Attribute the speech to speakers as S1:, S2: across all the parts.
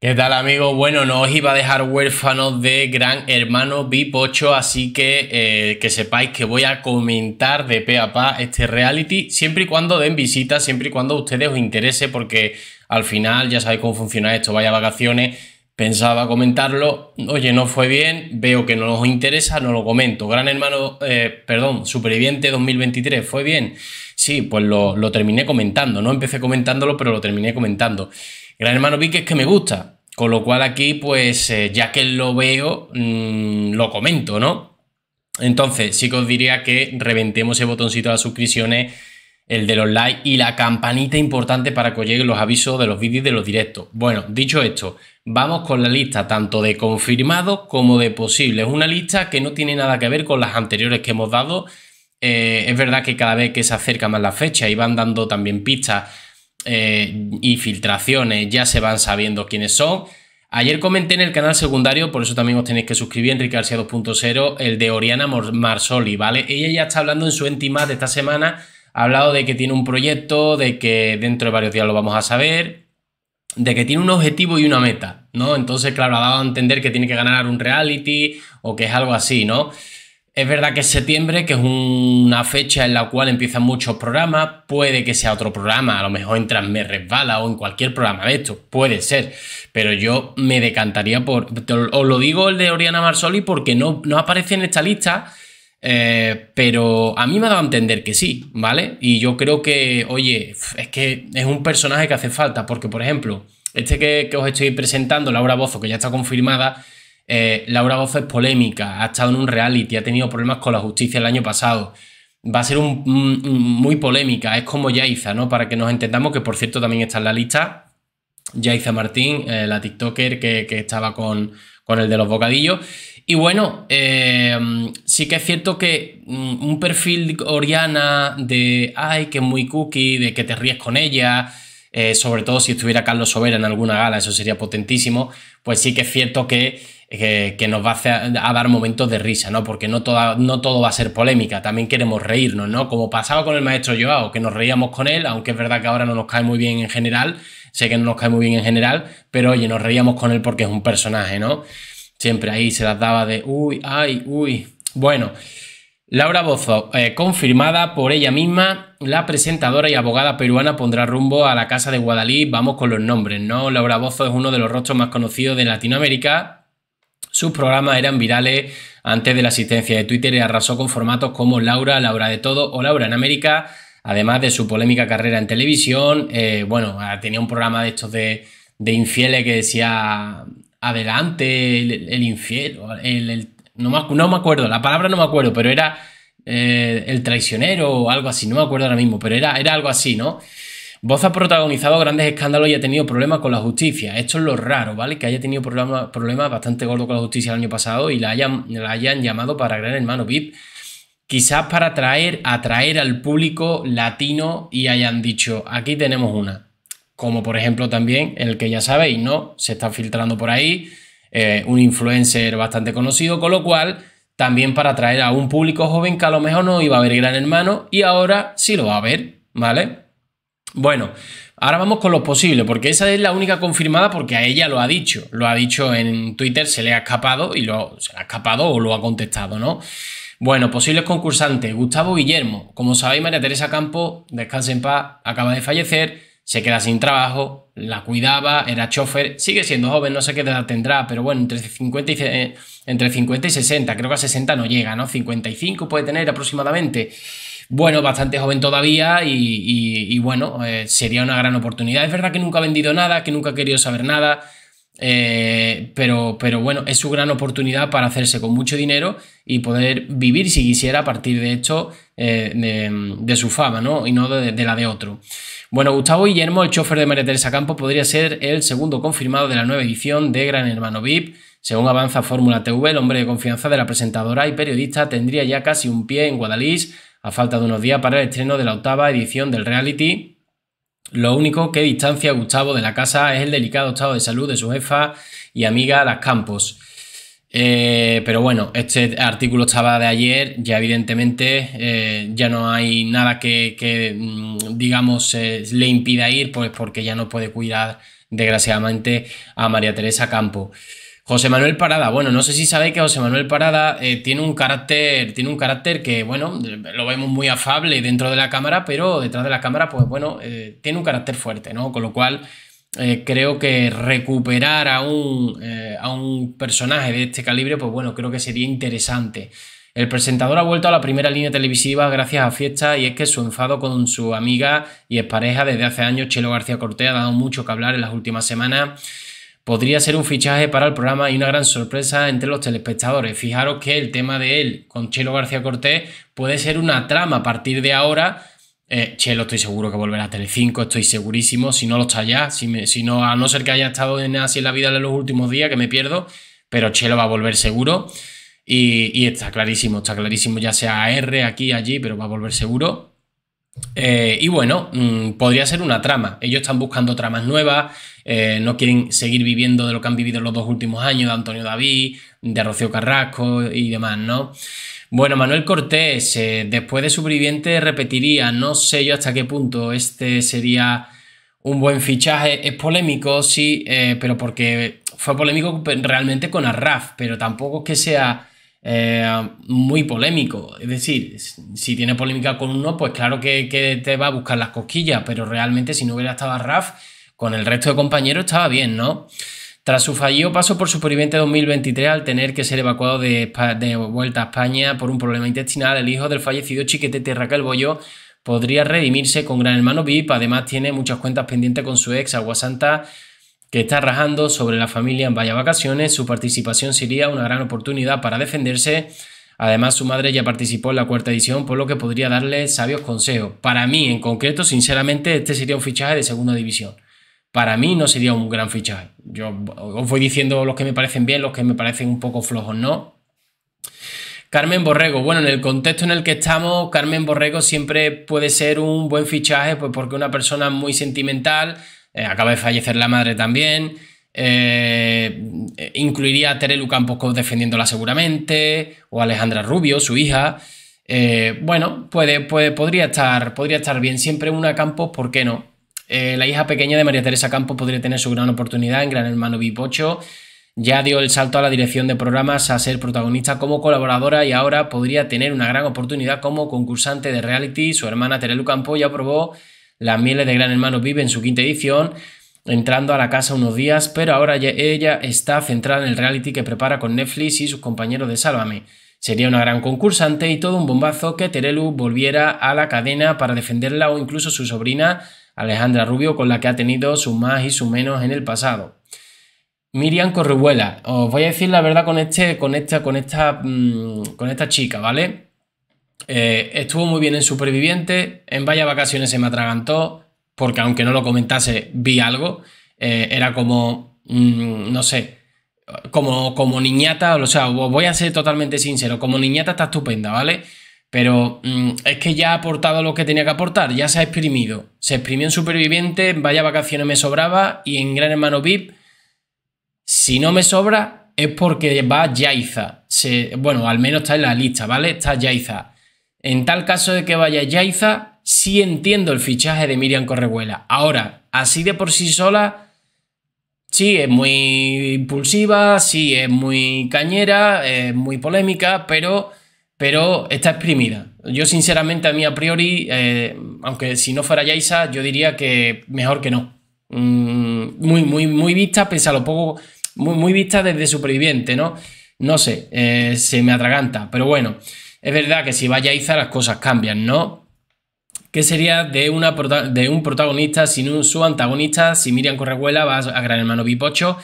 S1: ¿Qué tal amigos? Bueno, no os iba a dejar huérfanos de Gran Hermano VIP 8, así que eh, que sepáis que voy a comentar de pe a pa este reality, siempre y cuando den visita, siempre y cuando a ustedes os interese, porque al final ya sabéis cómo funciona esto, vaya vacaciones, pensaba comentarlo, oye, no fue bien, veo que no os interesa, no lo comento. Gran Hermano, eh, perdón, Superviviente 2023, ¿fue bien? Sí, pues lo, lo terminé comentando, no empecé comentándolo, pero lo terminé comentando. Gran Hermano Vicky es que me gusta. Con lo cual aquí, pues, eh, ya que lo veo, mm, lo comento, ¿no? Entonces, sí que os diría que reventemos ese botoncito de las suscripciones, el de los likes y la campanita importante para que os lleguen los avisos de los vídeos y de los directos. Bueno, dicho esto, vamos con la lista tanto de confirmados como de posibles. Una lista que no tiene nada que ver con las anteriores que hemos dado. Eh, es verdad que cada vez que se acerca más la fecha y van dando también pistas eh, y filtraciones ya se van sabiendo quiénes son. Ayer comenté en el canal secundario, por eso también os tenéis que suscribir, Enrique García 2.0, el de Oriana Marsoli, ¿vale? Ella ya está hablando en su íntima de esta semana, ha hablado de que tiene un proyecto, de que dentro de varios días lo vamos a saber, de que tiene un objetivo y una meta, ¿no? Entonces, claro, ha dado a entender que tiene que ganar un reality o que es algo así, ¿no? Es verdad que es septiembre, que es una fecha en la cual empiezan muchos programas, puede que sea otro programa, a lo mejor en Me Resbala o en cualquier programa de estos, puede ser, pero yo me decantaría por, os lo digo el de Oriana Marsoli porque no, no aparece en esta lista, eh, pero a mí me ha dado a entender que sí, ¿vale? Y yo creo que, oye, es que es un personaje que hace falta, porque por ejemplo, este que, que os estoy presentando, Laura Bozo, que ya está confirmada, eh, Laura Goff es polémica, ha estado en un reality, ha tenido problemas con la justicia el año pasado. Va a ser un, muy polémica, es como Yaiza, ¿no? Para que nos entendamos, que por cierto también está en la lista. Yaiza Martín, eh, la TikToker que, que estaba con, el de los bocadillos. Y bueno, eh, sí que es cierto que mm, un perfil Oriana de, ay, que es muy cookie, de que te ríes con ella, eh, sobre todo si estuviera Carlos Sobera en alguna gala, eso sería potentísimo, pues sí que es cierto que, que, nos va a, a, dar momentos de risa, ¿no? Porque no, toda, no todo va a ser polémica, también queremos reírnos, ¿no? Como pasaba con el maestro Joao, que nos reíamos con él, aunque es verdad que ahora no nos cae muy bien en general, sé que no nos cae muy bien en general, pero oye, nos reíamos con él porque es un personaje, ¿no? Siempre ahí se las daba de, uy, ay, uy. Bueno, Laura Bozo, eh, confirmada por ella misma, la presentadora y abogada peruana pondrá rumbo a la casa de Guadalí. Vamos con los nombres, ¿no? Laura Bozo es uno de los rostros más conocidos de Latinoamérica. Sus programas eran virales antes de la asistencia de Twitter y arrasó con formatos como Laura, Laura de Todo o Laura en América, además de su polémica carrera en televisión. Eh, bueno, ah, tenía un programa de estos de, infieles que decía adelante, el, infiel, el, el no me, no me acuerdo, la palabra no me acuerdo, pero era eh, el traicionero o algo así, no me acuerdo ahora mismo, pero era, era algo así, ¿no? Voz ha protagonizado grandes escándalos y ha tenido problemas con la justicia. Esto es lo raro, ¿vale? Que haya tenido problemas bastante gordos con la justicia el año pasado y la hayan, la hayan llamado para Gran Hermano VIP. Quizás para atraer, atraer al público latino y hayan dicho, aquí tenemos una. Como por ejemplo también el que ya sabéis, ¿no? Se está filtrando por ahí eh, un influencer bastante conocido, con lo cual también para atraer a un público joven que a lo mejor no iba a ver Gran Hermano y ahora sí lo va a ver, ¿vale? Bueno, ahora vamos con lo posible, porque esa es la única confirmada porque a ella lo ha dicho, lo ha dicho en Twitter, se le ha escapado y lo, se le ha escapado o lo ha contestado, ¿no? Bueno, posibles concursantes, Gustavo Guillermo, como sabéis María Teresa Campo, descanse en paz, acaba de fallecer, se queda sin trabajo, la cuidaba, era chofer, sigue siendo joven, no sé qué edad tendrá, pero bueno, entre 50 y, eh, entre 50 y 60, creo que a 60 no llega, ¿no? 55 puede tener aproximadamente. Bueno, bastante joven todavía y, bueno, eh, sería una gran oportunidad. Es verdad que nunca ha vendido nada, que nunca ha querido saber nada. Eh, pero, bueno, es su gran oportunidad para hacerse con mucho dinero y poder vivir si quisiera a partir de esto eh, de, su fama, ¿no? Y no de, la de otro. Bueno, Gustavo Guillermo, el chofer de María Teresa Campo, podría ser el segundo confirmado de la nueva edición de Gran Hermano VIP. Según avanza Fórmula TV, el hombre de confianza de la presentadora y periodista tendría ya casi un pie en Guadalís, a falta de unos días para el estreno de la octava edición del reality lo único que distancia a Gustavo de la casa es el delicado estado de salud de su jefa y amiga Las Campos. Eh, pero bueno, este artículo estaba de ayer, ya evidentemente eh, ya no hay nada que, mm, digamos, eh, le impida ir, pues porque ya no puede cuidar, desgraciadamente, a María Teresa Campos. José Manuel Parada, bueno, no sé si sabéis que José Manuel Parada eh, tiene un carácter, tiene un carácter que, bueno, lo vemos muy afable dentro de la cámara, pero detrás de la cámara, pues bueno, eh, tiene un carácter fuerte, ¿no? Con lo cual, eh, creo que recuperar a un, a un personaje de este calibre, pues bueno, creo que sería interesante. El presentador ha vuelto a la primera línea televisiva gracias a Fiesta y es que su enfado con su amiga y pareja desde hace años, Chelo García Cortés, ha dado mucho que hablar en las últimas semanas podría ser un fichaje para el programa y una gran sorpresa entre los telespectadores. Fijaros que el tema de él con Chelo García Cortés puede ser una trama a partir de ahora. Eh, Chelo estoy seguro que volverá a Telecinco, estoy segurísimo, si no lo está ya, si, no, a no ser que haya estado en así en la vida de los últimos días, que me pierdo, pero Chelo va a volver seguro y, y está clarísimo, está clarísimo, ya sea R aquí, allí, pero va a volver seguro. Eh, y bueno, mm, podría ser una trama. Ellos están buscando tramas nuevas, eh, no quieren seguir viviendo de lo que han vivido los dos últimos años, de Antonio David, de Rocío Carrasco y demás, ¿no? Bueno, Manuel Cortés, eh, después de Superviviente repetiría, no sé yo hasta qué punto este sería un buen fichaje. Es polémico, sí, pero porque fue polémico realmente con Arraf, pero tampoco es que sea eh, muy polémico. Es decir, si tiene polémica con uno, pues claro que, te va a buscar las cosquillas, pero realmente si no hubiera estado Raf, con el resto de compañeros estaba bien, ¿no? Tras su fallido paso por Superviviente 2023 al tener que ser evacuado de, vuelta a España por un problema intestinal, el hijo del fallecido chiquete el Bollo podría redimirse con Gran Hermano VIP. Además, tiene muchas cuentas pendientes con su ex, Agua Santa, que está rajando sobre la familia en Vaya Vacaciones. Su participación sería una gran oportunidad para defenderse. Además, su madre ya participó en la cuarta edición, por lo que podría darle sabios consejos. Para mí, en concreto, sinceramente, este sería un fichaje de segunda división. Para mí no sería un gran fichaje. Yo os voy diciendo los que me parecen bien, los que me parecen un poco flojos, ¿no? Carmen Borrego, bueno, en el contexto en el que estamos, Carmen Borrego siempre puede ser un buen fichaje, pues porque una persona muy sentimental, eh, acaba de fallecer la madre también. Eh, incluiría a Terelu Campos defendiéndola seguramente, o Alejandra Rubio, su hija. Eh, bueno, puede, puede, podría, estar, podría estar bien. Siempre una Campos, ¿por qué no? la hija pequeña de María Teresa Campos podría tener su gran oportunidad en Gran Hermano VIP Ya dio el salto a la dirección de programas a ser protagonista como colaboradora y ahora podría tener una gran oportunidad como concursante de reality. Su hermana Terelu Campos ya probó las mieles de Gran Hermano vive en su quinta edición, entrando a la casa unos días, pero ahora ella está centrada en el reality que prepara con Netflix y sus compañeros de Sálvame. Sería una gran concursante y todo un bombazo que Terelu volviera a la cadena para defenderla o incluso su sobrina Alejandra Rubio, con la que ha tenido sus más y sus menos en el pasado. Miriam Corribuela, os voy a decir la verdad con, este, con, esta, con, esta, mm, con esta chica, ¿vale? Eh, estuvo muy bien en Superviviente, en Vaya Vacaciones se me atragantó, porque aunque no lo comentase, vi algo. Eh, era como, mm, no sé, como, como niñata, o sea, voy a ser totalmente sincero, como niñata está estupenda, ¿vale? Pero mm, es que ya ha aportado lo que tenía que aportar, ya se ha exprimido. Se exprimió en Superviviente, en Vaya Vacaciones me sobraba y en Gran Hermano VIP, si no me sobra, es porque va Yaiza. Se, bueno, al menos está en la lista, ¿vale? Está Yaiza. En tal caso de que vaya Yaiza, sí entiendo el fichaje de Miriam Correguela. Ahora, así de por sí sola, sí es muy impulsiva, sí es muy cañera, es muy polémica, pero, pero está exprimida. Yo sinceramente a mí a priori, eh, aunque si no fuera Yaiza, yo diría que mejor que no. Mm, muy, muy, muy vista, pese a lo poco, muy, muy vista desde superviviente, ¿no? No sé, eh, se me atraganta, pero bueno. Es verdad que si va Yaisa las cosas cambian, ¿no? ¿Qué sería de, una, un protagonista sin un, su antagonista si Miriam Correguela va a Gran Hermano Bipocho?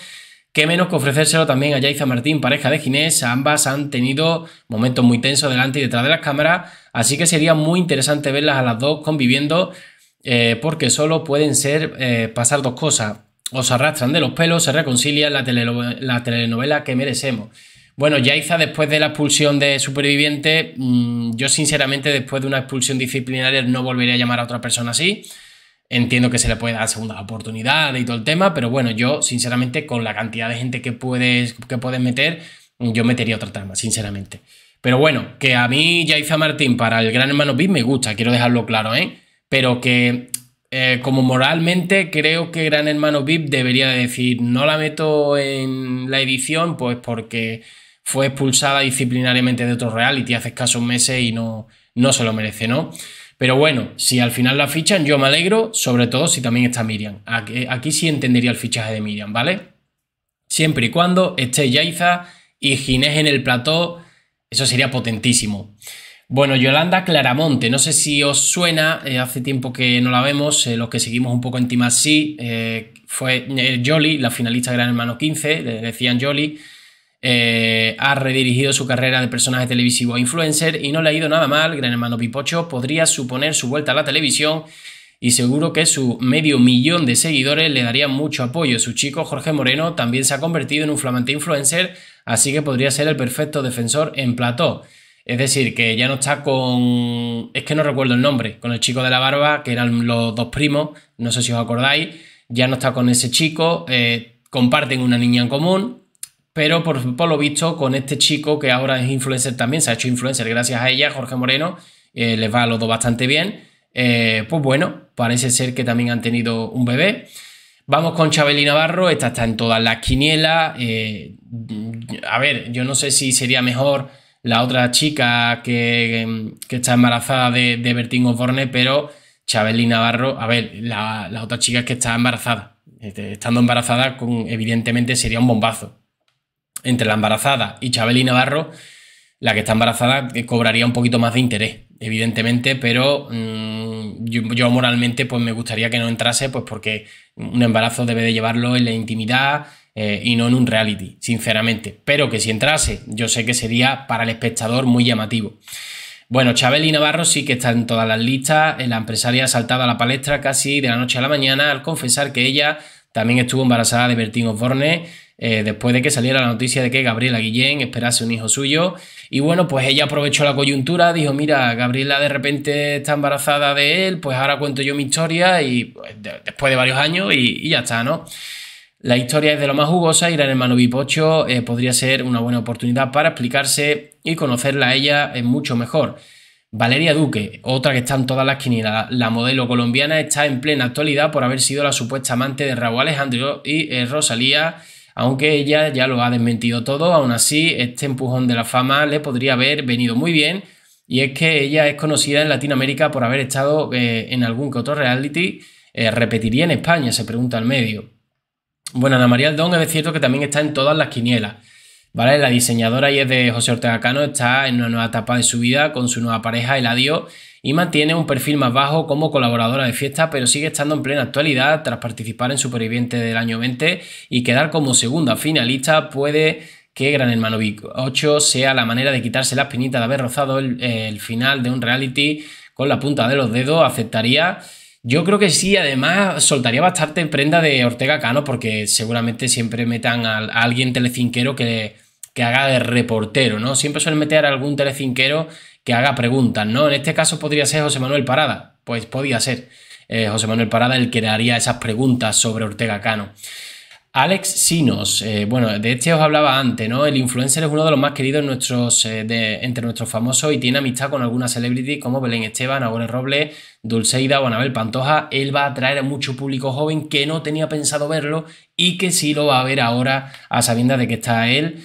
S1: Qué menos que ofrecérselo también a Yaiza Martín, pareja de Ginés. Ambas han tenido momentos muy tensos delante y detrás de las cámaras, así que sería muy interesante verlas a las dos conviviendo, eh, porque solo pueden ser eh, pasar dos cosas. O se arrastran de los pelos, se reconcilian la, la telenovela que merecemos. Bueno, Yaiza, después de la expulsión de superviviente, mm, yo sinceramente, después de una expulsión disciplinaria, no volvería a llamar a otra persona así. Entiendo que se le puede dar segunda oportunidad y todo el tema, pero bueno, yo sinceramente, con la cantidad de gente que puedes, que puedes meter, yo metería otra trama, sinceramente. Pero bueno, que a mí Yaiza Martín para el Gran Hermano VIP me gusta, quiero dejarlo claro, ¿eh? Pero que eh, como moralmente creo que Gran Hermano VIP debería decir, no la meto en la edición, pues porque fue expulsada disciplinariamente de otro reality hace escasos meses y no, no se lo merece, ¿no? Pero bueno, si al final la fichan, yo me alegro, sobre todo si también está Miriam. Aquí, sí entendería el fichaje de Miriam, ¿vale? Siempre y cuando esté Yaiza y Ginés en el plató, eso sería potentísimo. Bueno, Yolanda Claramonte, no sé si os suena, eh, hace tiempo que no la vemos, eh, los que seguimos un poco en Timasí, sí, eh, fue Jolly, la finalista Gran Hermano 15, le decían Jolly, eh, ha redirigido su carrera de personaje televisivo a influencer y no le ha ido nada mal. Gran hermano Pipocho podría suponer su vuelta a la televisión y seguro que su medio millón de seguidores le darían mucho apoyo. Su chico Jorge Moreno también se ha convertido en un flamante influencer, así que podría ser el perfecto defensor en plató. Es decir, que ya no está con... Es que no recuerdo el nombre, con el chico de la barba, que eran los dos primos, no sé si os acordáis, ya no está con ese chico, eh, comparten una niña en común, pero por, lo visto con este chico que ahora es influencer también, se ha hecho influencer gracias a ella, Jorge Moreno, eh, les va a los dos bastante bien. Eh, pues bueno, parece ser que también han tenido un bebé. Vamos con Chabeli Navarro, esta está en todas las quinielas. Eh, a ver, yo no sé si sería mejor la otra chica que, está embarazada de, de Bertín Osborne, pero Chabeli Navarro, a ver, la, otra chica que está embarazada. Este, estando embarazada, con, evidentemente sería un bombazo entre la embarazada y Chabeli Navarro, la que está embarazada cobraría un poquito más de interés, evidentemente, pero mm, yo, moralmente pues me gustaría que no entrase, pues porque un embarazo debe de llevarlo en la intimidad eh, y no en un reality, sinceramente. Pero que si entrase, yo sé que sería para el espectador muy llamativo. Bueno, Chabeli Navarro sí que está en todas las listas. Eh, la empresaria ha saltado a la palestra casi de la noche a la mañana al confesar que ella también estuvo embarazada de Bertín Osborne eh, después de que saliera la noticia de que Gabriela Guillén esperase un hijo suyo. Y bueno, pues ella aprovechó la coyuntura, dijo, mira, Gabriela de repente está embarazada de él, pues ahora cuento yo mi historia y pues, después de varios años y, ya está, ¿no? La historia es de lo más jugosa y el hermano Bipocho eh, podría ser una buena oportunidad para explicarse y conocerla a ella eh, mucho mejor. Valeria Duque, otra que está en todas las quinielas, la modelo colombiana está en plena actualidad por haber sido la supuesta amante de Raúl Alejandro y Rosalía aunque ella ya lo ha desmentido todo, aún así este empujón de la fama le podría haber venido muy bien. Y es que ella es conocida en Latinoamérica por haber estado eh, en algún que otro reality. Eh, ¿Repetiría en España? Se pregunta el medio. Bueno, Ana María Aldón es cierto que también está en todas las quinielas. La diseñadora y es de José Ortega Cano está en una nueva etapa de su vida con su nueva pareja Eladio y mantiene un perfil más bajo como colaboradora de fiesta, pero sigue estando en plena actualidad tras participar en Superviviente del año 20 y quedar como segunda finalista puede que Gran Hermano 8 sea la manera de quitarse la espinita de haber rozado el, final de un reality con la punta de los dedos, aceptaría yo creo que sí, además soltaría bastante prenda de Ortega Cano porque seguramente siempre metan a, a alguien telecinquero que, que haga de reportero, ¿no? Siempre suelen meter a algún telecinquero que haga preguntas, ¿no? En este caso podría ser José Manuel Parada, pues podía ser eh, José Manuel Parada el que le haría esas preguntas sobre Ortega Cano. Alex Sinos, eh, bueno, de este os hablaba antes, ¿no? El influencer es uno de los más queridos nuestros, eh, entre nuestros famosos y tiene amistad con algunas celebrities como Belén Esteban, Aure Robles, Dulceida o Anabel Pantoja. Él va a atraer a mucho público joven que no tenía pensado verlo y que sí lo va a ver ahora a sabiendas de que está él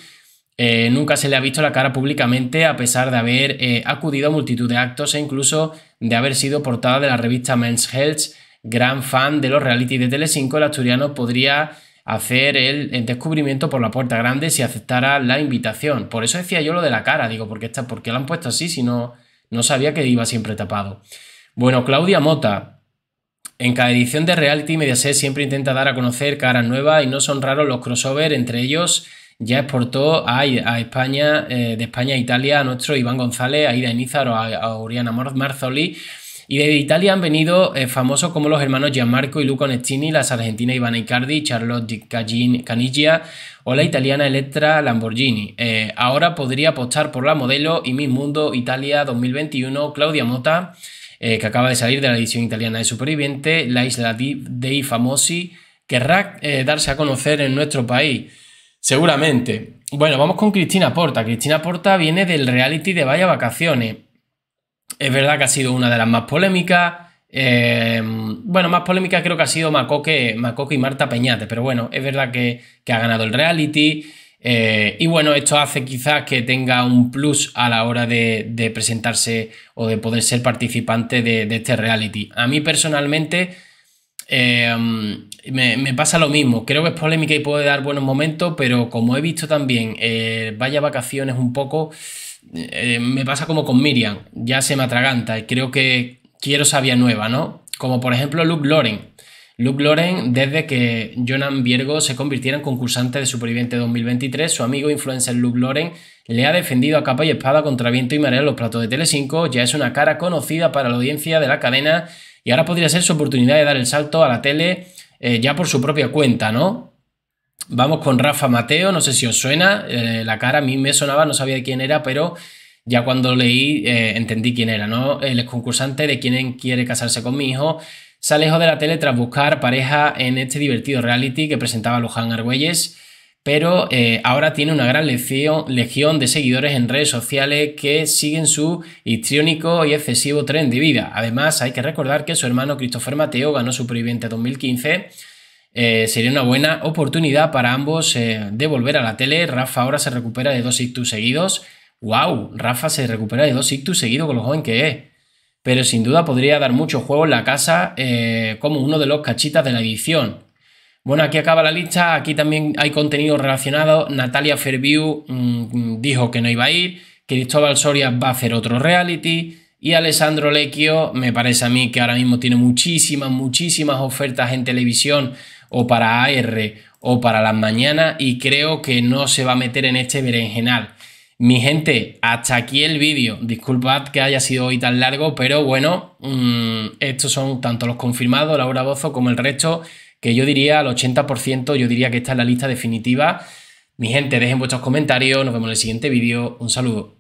S1: eh, nunca se le ha visto la cara públicamente a pesar de haber eh, acudido a multitud de actos e incluso de haber sido portada de la revista Men's Health. Gran fan de los reality de Telecinco, el asturiano podría hacer el, descubrimiento por la puerta grande si aceptara la invitación. Por eso decía yo lo de la cara, digo, porque esta, ¿por qué la han puesto así si no, no sabía que iba siempre tapado? Bueno, Claudia Mota. En cada edición de reality, Mediaset siempre intenta dar a conocer caras nuevas y no son raros los crossovers entre ellos ya exportó a, España, eh, de España a Italia, a nuestro Iván González, a Ida o a, Oriana Marzoli. Y de Italia han venido eh, famosos como los hermanos Gianmarco y Luca Nestini las argentinas Ivana Icardi, Charlotte Caniglia o la italiana Electra Lamborghini. Eh, ahora podría apostar por la modelo y mi Mundo Italia 2021, Claudia Mota, que acaba de salir de la edición italiana de Superviviente, la isla dei Famosi, querrá darse a conocer en nuestro país. Seguramente. Bueno, vamos con Cristina Porta. Cristina Porta viene del reality de Vaya Vacaciones. Es verdad que ha sido una de las más polémicas. Eh, bueno, más polémica creo que ha sido Macoque, y Marta Peñate, pero bueno, es verdad que, ha ganado el reality. Eh, y bueno, esto hace quizás que tenga un plus a la hora de, presentarse o de poder ser participante de este reality. A mí personalmente Em, me, pasa lo mismo. Creo que es polémica y puede dar buenos momentos, pero como he visto también, eh, vaya vacaciones un poco, eh, me pasa como con Miriam. Ya se me atraganta y creo que quiero sabia nueva, ¿no? Como por ejemplo Luke Loren. Luke Loren, desde que Jonan Viergo se convirtiera en concursante de Superviviente 2023, su amigo influencer Luke Loren le ha defendido a capa y espada contra viento y marea en los platos de Telecinco, ya es una cara conocida para la audiencia de la cadena y ahora podría ser su oportunidad de dar el salto a la tele eh, ya por su propia cuenta, ¿no? Vamos con Rafa Mateo, no sé si os suena, eh, la cara a mí me sonaba, no sabía de quién era, pero ya cuando leí eh, entendí quién era, ¿no? El concursante de quien quiere casarse con mi hijo se de la tele tras buscar pareja en este divertido reality que presentaba Luján Argüelles pero eh, ahora tiene una gran legión, de seguidores en redes sociales que siguen su histriónico y excesivo tren de vida. Además, hay que recordar que su hermano Christopher Mateo ganó Superviviente 2015. Eh, sería una buena oportunidad para ambos eh, de volver a la tele. Rafa ahora se recupera de dos ictus seguidos. ¡Wow! Rafa se recupera de dos ictus seguidos con lo joven que es. Pero sin duda podría dar mucho juego en la casa como uno de los cachitas de la edición. Bueno, aquí acaba la lista, aquí también hay contenido relacionado. Natalia Fairview mm, dijo que no iba a ir, Cristóbal Soria va a hacer otro reality y Alessandro Lecchio me parece a mí que ahora mismo tiene muchísimas, muchísimas ofertas en televisión o para AR o para las mañanas y creo que no se va a meter en este berenjenal. Mi gente, hasta aquí el vídeo. Disculpad que haya sido hoy tan largo, pero bueno, mm, estos son tanto los confirmados, Laura Bozo, como el resto que yo diría al 80%, yo diría que esta es la lista definitiva. Mi gente, dejen vuestros comentarios, nos vemos en el siguiente vídeo, un saludo.